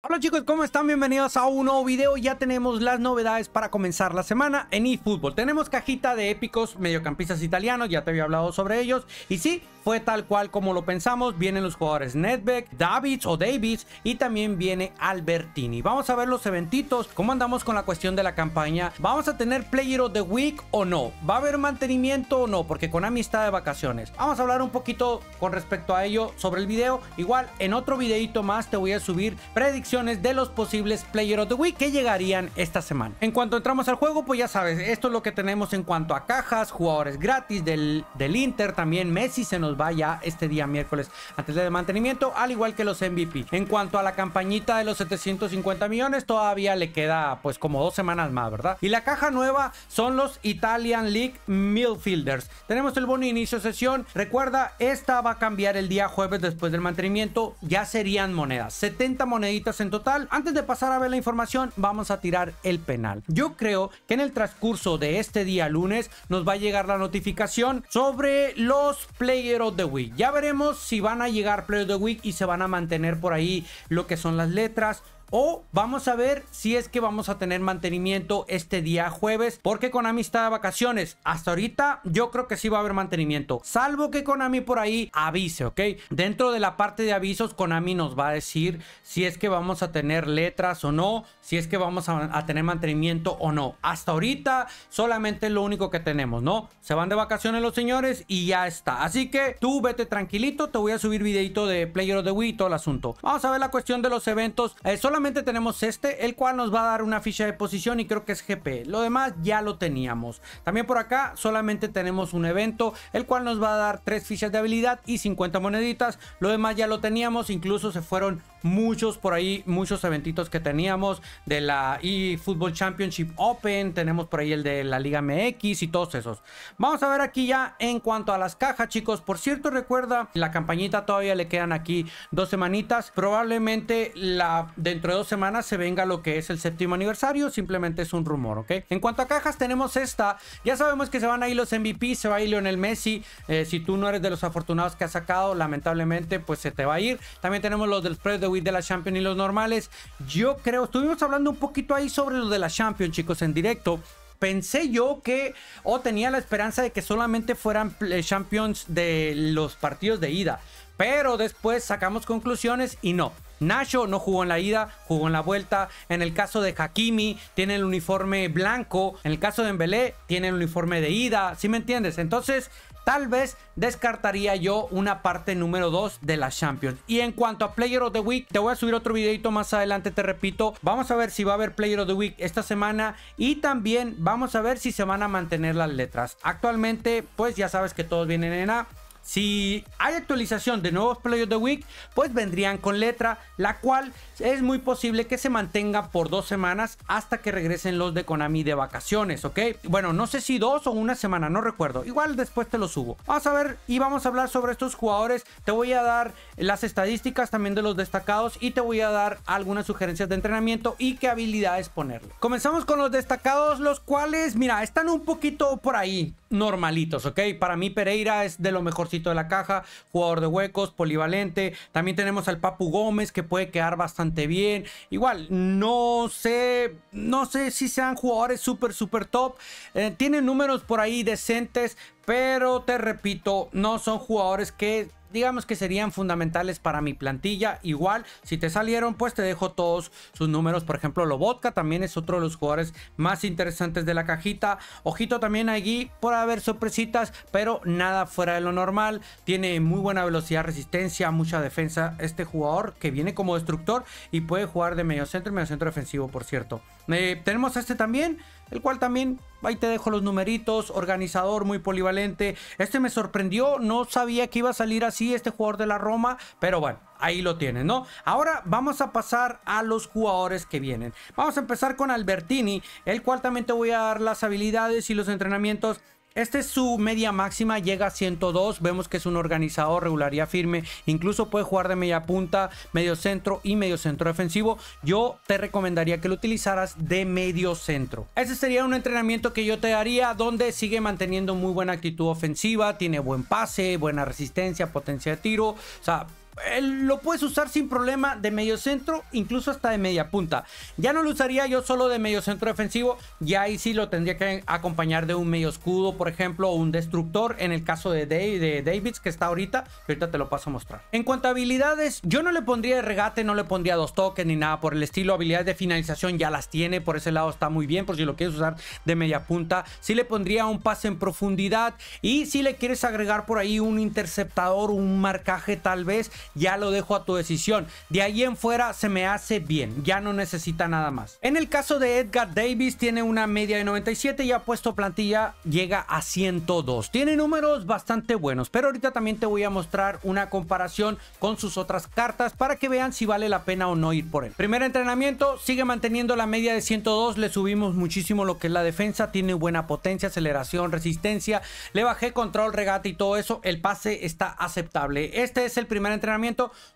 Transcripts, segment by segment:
Hola chicos, ¿cómo están? Bienvenidos a un nuevo video. Ya tenemos las novedades para comenzar la semana en eFootball. Tenemos cajita de épicos mediocampistas italianos, ya te había hablado sobre ellos. Y sí, fue tal cual como lo pensamos. Vienen los jugadores netbeck Davids o Davids y también viene Albertini. Vamos a ver los eventitos, cómo andamos con la cuestión de la campaña. ¿Vamos a tener Player of the Week o no? ¿Va a haber mantenimiento o no? Porque con amistad de vacaciones. Vamos a hablar un poquito con respecto a ello sobre el video. Igual en otro videito más te voy a subir predicciones de los posibles Player of the Week que llegarían esta semana. En cuanto entramos al juego, pues ya sabes, esto es lo que tenemos en cuanto a cajas, jugadores gratis del, del Inter, también Messi se nos va ya este día miércoles antes de mantenimiento, al igual que los MVP. En cuanto a la campañita de los 750 millones, todavía le queda pues como dos semanas más, ¿verdad? Y la caja nueva son los Italian League Midfielders. Tenemos el bono de inicio sesión. Recuerda, esta va a cambiar el día jueves después del mantenimiento. Ya serían monedas, 70 moneditas en total. Antes de pasar a ver la información, vamos a tirar el penal. Yo creo que en el transcurso de este día lunes nos va a llegar la notificación sobre los players de the Week. Ya veremos si van a llegar Player of the Week y se van a mantener por ahí lo que son las letras, o vamos a ver si es que vamos a tener mantenimiento este día jueves porque Konami está de vacaciones. Hasta ahorita yo creo que sí va a haber mantenimiento, salvo que Konami por ahí avise, ¿ok? Dentro de la parte de avisos Konami nos va a decir si es que vamos a tener letras o no, si es que vamos a, tener mantenimiento o no. Hasta ahorita solamente es lo único que tenemos, ¿no? Se van de vacaciones los señores y ya está. Así que tú vete tranquilito, te voy a subir videito de Player of the Wii y todo el asunto. Vamos a ver la cuestión de los eventos. Eh, solamente tenemos este, el cual nos va a dar una ficha de posición y creo que es GP. Lo demás ya lo teníamos. También por acá solamente tenemos un evento, el cual nos va a dar tres fichas de habilidad y 50 moneditas. Lo demás ya lo teníamos, incluso se fueron muchos por ahí, muchos eventitos que teníamos de la eFootball Championship Open, tenemos por ahí el de la Liga MX y todos esos. Vamos a ver aquí ya en cuanto a las cajas, chicos. Por cierto, recuerda, la campañita todavía le quedan aquí dos semanitas. Probablemente la dentro dos semanas se venga lo que es el séptimo aniversario. Simplemente es un rumor, ¿ok? En cuanto a cajas, tenemos esta. Ya sabemos que se van a ir los MVP, se va a ir Lionel Messi. Eh, si tú no eres de los afortunados que ha sacado, lamentablemente, pues se te va a ir. También tenemos los del Spread de Wii de la Champions y los normales. Yo creo, estuvimos hablando un poquito ahí sobre los de la Champions, chicos, en directo pensé yo que o tenía la esperanza de que solamente fueran eh, Champions de los partidos de ida. Pero después sacamos conclusiones y no. Nacho no jugó en la ida, jugó en la vuelta. En el caso de Hakimi, tiene el uniforme blanco. En el caso de Embelé, tiene el uniforme de ida. ¿Sí me entiendes? Entonces, tal vez descartaría yo una parte número 2 de la Champions. Y en cuanto a Player of the Week, te voy a subir otro videito más adelante, te repito. Vamos a ver si va a haber Player of the Week esta semana y también vamos a ver si se van a mantener las letras. Actualmente, pues ya sabes que todos vienen en A, si hay actualización de nuevos Play de the Week, pues vendrían con letra, la cual es muy posible que se mantenga por dos semanas hasta que regresen los de Konami de vacaciones, ¿ok? Bueno, no sé si dos o una semana, no recuerdo. Igual después te lo subo. Vamos a ver y vamos a hablar sobre estos jugadores. Te voy a dar las estadísticas también de los destacados y te voy a dar algunas sugerencias de entrenamiento y qué habilidades ponerle. Comenzamos con los destacados, los cuales, mira, están un poquito por ahí normalitos, ¿ok? Para mí Pereira es de lo mejorcito de la caja, jugador de huecos, polivalente. También tenemos al Papu Gómez que puede quedar bastante bien. Igual, no sé, no sé si sean jugadores súper, súper top. Eh, tienen números por ahí decentes, pero te repito, no son jugadores que digamos que serían fundamentales para mi plantilla. Igual, si te salieron, pues te dejo todos sus números. Por ejemplo, Lobotka también es otro de los jugadores más interesantes de la cajita. Ojito también allí por haber sorpresitas, pero nada fuera de lo normal. Tiene muy buena velocidad, resistencia, mucha defensa este jugador que viene como destructor y puede jugar de medio centro y medio centro defensivo, por cierto. Eh, tenemos este también el cual también ahí te dejo los numeritos, organizador muy polivalente. Este me sorprendió, no sabía que iba a salir así este jugador de la Roma, pero bueno, ahí lo tienen, ¿no? Ahora vamos a pasar a los jugadores que vienen. Vamos a empezar con Albertini, el cual también te voy a dar las habilidades y los entrenamientos este es su media máxima, llega a 102. Vemos que es un organizador, regularía firme. Incluso puede jugar de media punta, medio centro y medio centro defensivo. Yo te recomendaría que lo utilizaras de medio centro. Ese sería un entrenamiento que yo te daría donde sigue manteniendo muy buena actitud ofensiva, tiene buen pase, buena resistencia, potencia de tiro. O sea, eh, lo puedes usar sin problema de medio centro, incluso hasta de media punta. Ya no lo usaría yo solo de medio centro defensivo, ya ahí sí lo tendría que acompañar de un medio escudo, por ejemplo, o un destructor, en el caso de, de Davids, que está ahorita, ahorita te lo paso a mostrar. En cuanto a habilidades, yo no le pondría de regate, no le pondría dos toques ni nada por el estilo. Habilidades de finalización ya las tiene, por ese lado está muy bien, por si lo quieres usar de media punta. Sí le pondría un pase en profundidad y si le quieres agregar por ahí un interceptador, un marcaje tal vez, ya lo dejo a tu decisión. De ahí en fuera se me hace bien, ya no necesita nada más. En el caso de Edgar Davis tiene una media de 97 y ha puesto plantilla llega a 102. Tiene números bastante buenos, pero ahorita también te voy a mostrar una comparación con sus otras cartas para que vean si vale la pena o no ir por él. Primer entrenamiento, sigue manteniendo la media de 102, le subimos muchísimo lo que es la defensa, tiene buena potencia, aceleración, resistencia, le bajé control, regate y todo eso, el pase está aceptable. Este es el primer entrenamiento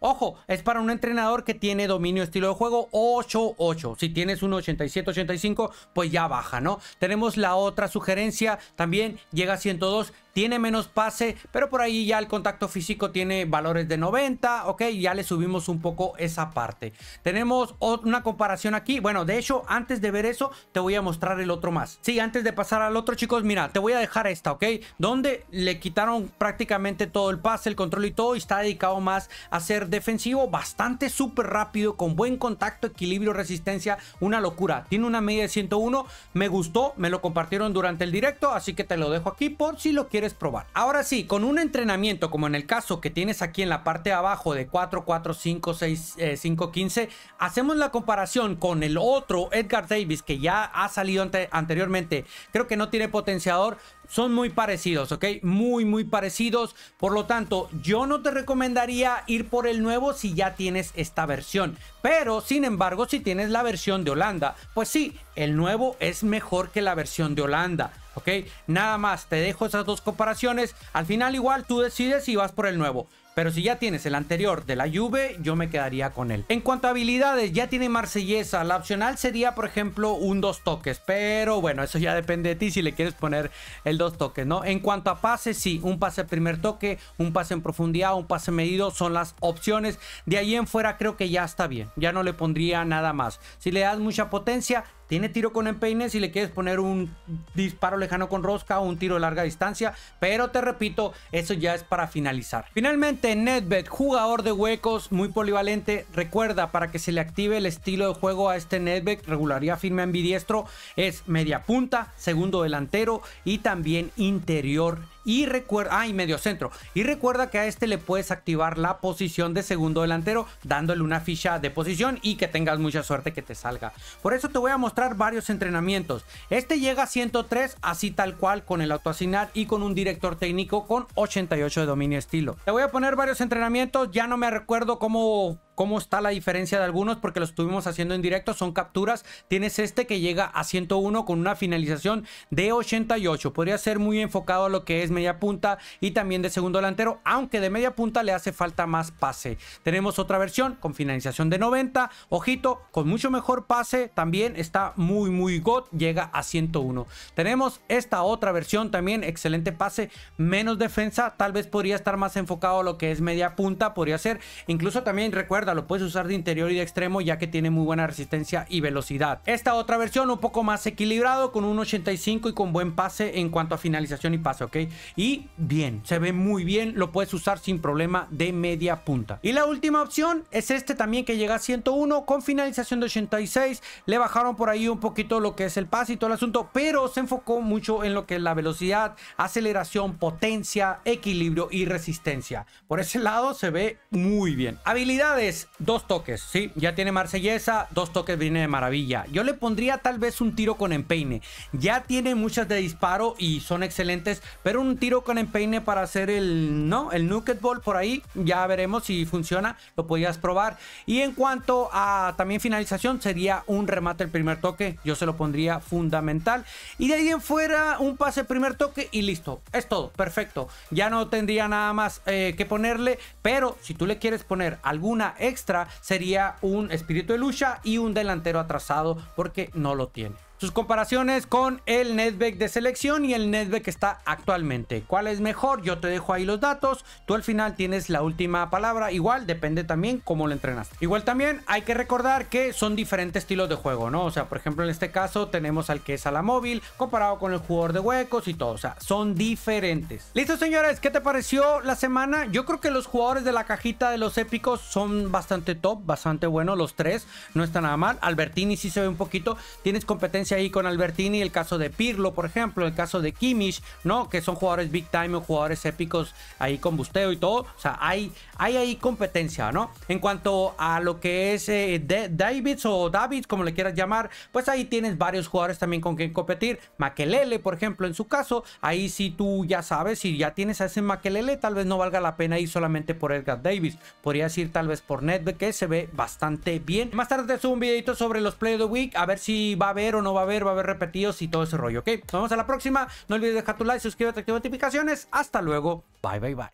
Ojo, es para un entrenador que tiene dominio estilo de juego 8-8. Si tienes un 87-85, pues ya baja, ¿no? Tenemos la otra sugerencia, también llega a 102 tiene menos pase, pero por ahí ya el contacto físico tiene valores de 90, ok, ya le subimos un poco esa parte. Tenemos una comparación aquí, bueno, de hecho, antes de ver eso, te voy a mostrar el otro más. Sí, antes de pasar al otro, chicos, mira, te voy a dejar esta, ok, donde le quitaron prácticamente todo el pase, el control y todo, y está dedicado más a ser defensivo, bastante súper rápido, con buen contacto, equilibrio, resistencia, una locura. Tiene una media de 101, me gustó, me lo compartieron durante el directo, así que te lo dejo aquí por si lo quieres probar. Ahora sí, con un entrenamiento como en el caso que tienes aquí en la parte de abajo de 4, 4, 5, 6, 5, 15, hacemos la comparación con el otro Edgar Davis que ya ha salido anteriormente. Creo que no tiene potenciador, son muy parecidos, ¿ok? Muy, muy parecidos. Por lo tanto, yo no te recomendaría ir por el nuevo si ya tienes esta versión. Pero, sin embargo, si tienes la versión de Holanda, pues sí, el nuevo es mejor que la versión de Holanda. ¿ok? Nada más, te dejo esas dos comparaciones. Al final igual tú decides si vas por el nuevo. Pero si ya tienes el anterior de la Juve, yo me quedaría con él. En cuanto a habilidades, ya tiene Marsellesa. La opcional sería, por ejemplo, un dos toques. Pero bueno, eso ya depende de ti si le quieres poner el dos toques, ¿no? En cuanto a pases, sí, un pase primer toque, un pase en profundidad, un pase medido son las opciones. De ahí en fuera creo que ya está bien. Ya no le pondría nada más. Si le das mucha potencia, tiene tiro con empeine si le quieres poner un disparo lejano con rosca o un tiro de larga distancia. Pero te repito, eso ya es para finalizar. Finalmente, este jugador de huecos, muy polivalente. Recuerda, para que se le active el estilo de juego a este netback. regularía firme ambidiestro, es media punta, segundo delantero y también interior y recuerda, ah, y medio centro. Y recuerda que a este le puedes activar la posición de segundo delantero, dándole una ficha de posición y que tengas mucha suerte que te salga. Por eso te voy a mostrar varios entrenamientos. Este llega a 103, así tal cual, con el asignar y con un director técnico con 88 de dominio estilo. Te voy a poner varios entrenamientos, ya no me recuerdo cómo cómo está la diferencia de algunos porque lo estuvimos haciendo en directo, son capturas. Tienes este que llega a 101 con una finalización de 88. Podría ser muy enfocado a lo que es media punta y también de segundo delantero, aunque de media punta le hace falta más pase. Tenemos otra versión con finalización de 90. Ojito, con mucho mejor pase también está muy muy god, llega a 101. Tenemos esta otra versión también, excelente pase, menos defensa, tal vez podría estar más enfocado a lo que es media punta, podría ser. Incluso también recuerda lo puedes usar de interior y de extremo ya que tiene muy buena resistencia y velocidad. Esta otra versión un poco más equilibrado con un 85 y con buen pase en cuanto a finalización y pase, ¿ok? Y bien, se ve muy bien, lo puedes usar sin problema de media punta. Y la última opción es este también que llega a 101 con finalización de 86. Le bajaron por ahí un poquito lo que es el pase y todo el asunto, pero se enfocó mucho en lo que es la velocidad, aceleración, potencia, equilibrio y resistencia. Por ese lado se ve muy bien. Habilidades dos toques, ¿sí? Ya tiene Marsellesa, dos toques viene de maravilla. Yo le pondría tal vez un tiro con empeine. Ya tiene muchas de disparo y son excelentes, pero un tiro con empeine para hacer el, ¿no? El Nuket por ahí, ya veremos si funciona, lo podrías probar. Y en cuanto a también finalización, sería un remate el primer toque, yo se lo pondría fundamental. Y de ahí en fuera, un pase primer toque y listo, es todo, perfecto. Ya no tendría nada más eh, que ponerle, pero si tú le quieres poner alguna extra sería un espíritu de lucha y un delantero atrasado porque no lo tiene sus comparaciones con el netback de selección y el netback que está actualmente. ¿Cuál es mejor? Yo te dejo ahí los datos. Tú al final tienes la última palabra. Igual depende también cómo lo entrenaste. Igual también hay que recordar que son diferentes estilos de juego, ¿no? O sea, por ejemplo, en este caso tenemos al que es a la móvil comparado con el jugador de huecos y todo. O sea, son diferentes. Listo, señores. ¿Qué te pareció la semana? Yo creo que los jugadores de la cajita de los épicos son bastante top, bastante buenos los tres. No está nada mal. Albertini sí se ve un poquito. Tienes competencia ahí con Albertini, el caso de Pirlo, por ejemplo, el caso de Kimmich, ¿no? Que son jugadores big time o jugadores épicos ahí con busteo y todo. O sea, hay, hay ahí competencia, ¿no? En cuanto a lo que es eh, Davids o Davids, como le quieras llamar, pues ahí tienes varios jugadores también con quien competir. Maquelele, por ejemplo, en su caso, ahí si tú ya sabes, si ya tienes a ese Maquelele, tal vez no valga la pena ir solamente por Edgar Davis. Podrías ir tal vez por Ned que se ve bastante bien. Más tarde te subo un videito sobre los Play of the Week, a ver si va a haber o no va a va a haber, va a haber repetidos y todo ese rollo, ¿ok? Nos vemos a la próxima. No olvides dejar tu like, suscríbete, activa notificaciones. Hasta luego. Bye, bye, bye.